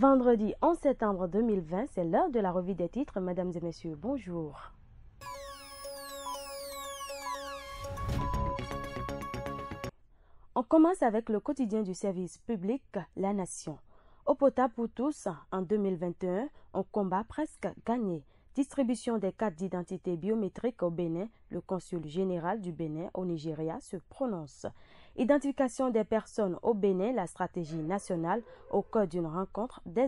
Vendredi 11 septembre 2020, c'est l'heure de la revue des titres. Mesdames et messieurs, bonjour. On commence avec le quotidien du service public La Nation. Au potable pour tous, en 2021, un combat presque gagné. Distribution des cartes d'identité biométriques au Bénin, le consul général du Bénin au Nigeria se prononce. Identification des personnes au Bénin, la stratégie nationale au cœur d'une rencontre des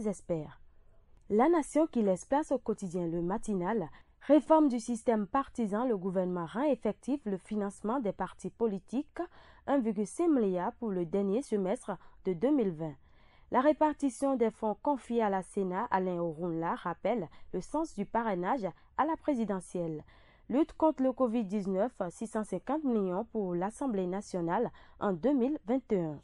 La nation qui laisse place au quotidien le matinal, réforme du système partisan, le gouvernement rend effectif le financement des partis politiques, 1,6 milliard pour le dernier semestre de 2020. La répartition des fonds confiés à la Sénat, Alain Orunla, rappelle le sens du parrainage à la présidentielle. Lutte contre le Covid-19, 650 millions pour l'Assemblée nationale en 2021.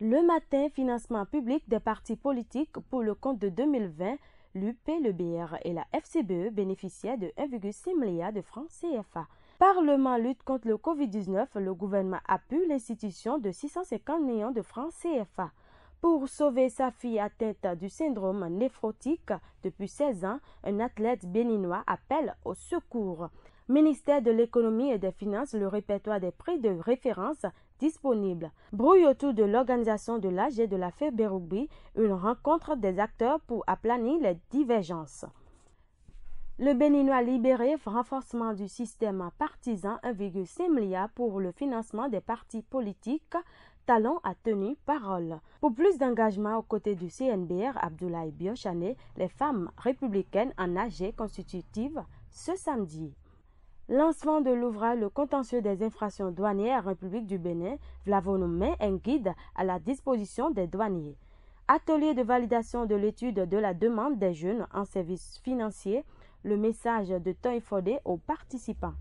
Le matin, financement public des partis politiques pour le compte de 2020. L'UP, le BR et la FCBE bénéficiaient de 1,6 milliard de francs CFA. Parlement lutte contre le Covid-19, le gouvernement a pu l'institution de 650 millions de francs CFA. Pour sauver sa fille atteinte du syndrome néphrotique depuis 16 ans, un athlète béninois appelle au secours. Ministère de l'économie et des finances, le répertoire des prix de référence disponibles. Brouille autour de l'organisation de l'AG et de la rugby, une rencontre des acteurs pour aplanir les divergences. Le Béninois libéré, renforcement du système partisan 1,5 milliard pour le financement des partis politiques. Talon a tenu parole. Pour plus d'engagement aux côtés du CNBR Abdoulaye Biochané les femmes républicaines en AG constitutive ce samedi. Lancement de l'ouvrage Le contentieux des infractions douanières République du Bénin, met un guide à la disposition des douaniers. Atelier de validation de l'étude de la demande des jeunes en services financiers, le message de Toy Fodé aux participants.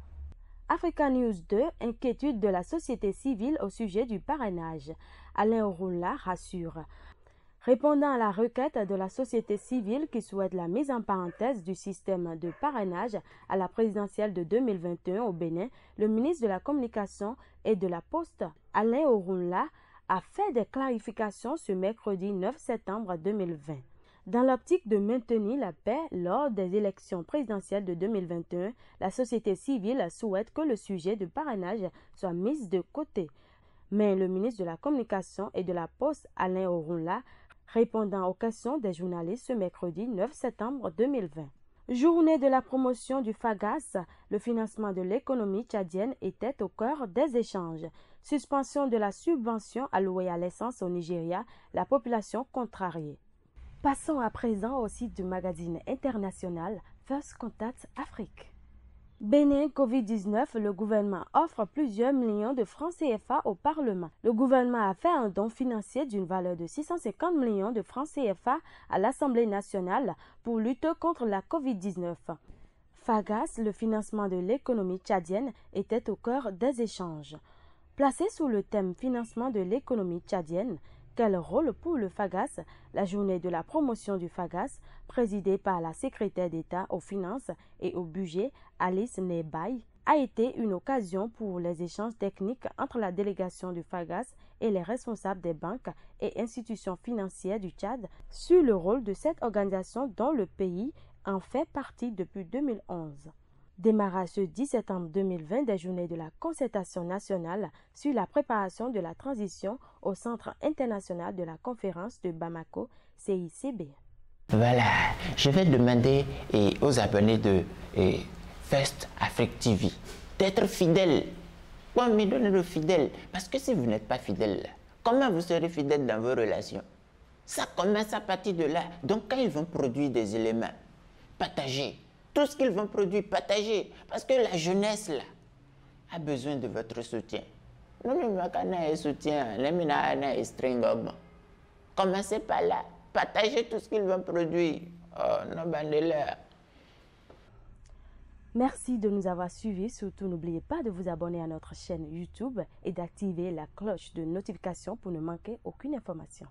Africa News 2, inquiétude de la société civile au sujet du parrainage. Alain Oroula rassure. Répondant à la requête de la société civile qui souhaite la mise en parenthèse du système de parrainage à la présidentielle de 2021 au Bénin, le ministre de la Communication et de la Poste, Alain Orunla, a fait des clarifications ce mercredi 9 septembre 2020. Dans l'optique de maintenir la paix lors des élections présidentielles de 2021, la société civile souhaite que le sujet de parrainage soit mis de côté. Mais le ministre de la Communication et de la Poste, Alain auronla répondant aux questions des journalistes ce mercredi 9 septembre 2020. Journée de la promotion du FAGAS, le financement de l'économie tchadienne était au cœur des échanges. Suspension de la subvention allouée à l'essence au Nigeria, la population contrariée. Passons à présent au site du magazine international First Contact Afrique. Bénin Covid-19, le gouvernement offre plusieurs millions de francs CFA au Parlement. Le gouvernement a fait un don financier d'une valeur de 650 millions de francs CFA à l'Assemblée nationale pour lutter contre la Covid-19. Fagas, le financement de l'économie tchadienne, était au cœur des échanges. Placé sous le thème financement de l'économie tchadienne, quel rôle pour le FAGAS La journée de la promotion du FAGAS, présidée par la secrétaire d'État aux finances et au budget, Alice Nébaye, a été une occasion pour les échanges techniques entre la délégation du FAGAS et les responsables des banques et institutions financières du Tchad sur le rôle de cette organisation dont le pays en fait partie depuis 2011 démarra ce 10 septembre 2020 des journées de la concertation nationale sur la préparation de la transition au Centre international de la conférence de Bamako, CICB. Voilà, je vais demander eh, aux abonnés de First eh, Fest Afrique TV d'être fidèles. Oui, me donnez-le fidèle, parce que si vous n'êtes pas fidèle, comment vous serez fidèles dans vos relations Ça commence à partir de là. Donc quand ils vont produire des éléments Partagez tout ce qu'ils vont produire, partagez. Parce que la jeunesse, là, a besoin de votre soutien. soutien, Commencez par là. Partagez tout ce qu'ils vont produire. Oh, non, ben, Merci de nous avoir suivis. Surtout, n'oubliez pas de vous abonner à notre chaîne YouTube et d'activer la cloche de notification pour ne manquer aucune information.